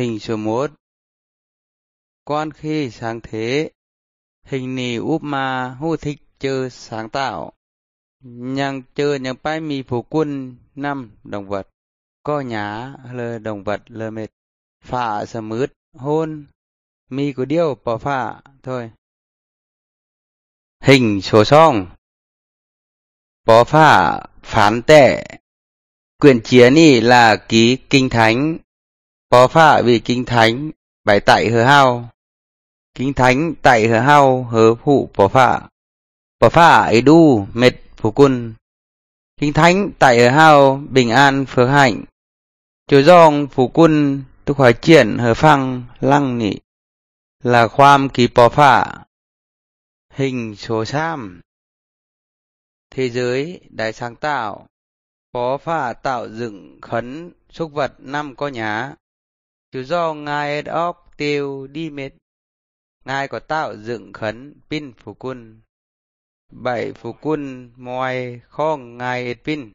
Hình số 1 Con khi sáng thế, hình nì úp ma hô thích chơ sáng tạo. Nhàng chơ nhàng bái mì phủ quân năm động vật. Co nhá lơ động vật lơ mệt. Phạ sờ mướt hôn. Mì của điêu bỏ phạ thôi. Hình số song Bỏ phạ phán tệ. Quyển chiến nì là ký kinh thánh có phải vì kinh thánh bài tại hờ hao kinh thánh tại hờ hao hờ phụ bỏ phạ bỏ phạ ấy đu mệt phù quân kinh thánh tại hờ hao bình an phước hạnh chiều dòng phù quân tôi khói triển hờ phăng lăng nị là khoam kỳ bỏ phạ hình số sam thế giới đài sáng tạo có phả tạo dựng khấn xúc vật năm có nhá Chứ do ngài óc tiêu đi mệt. Ngài có tạo dựng khấn pin phủ quân. Bảy phủ quân ngoài kho ngài pin.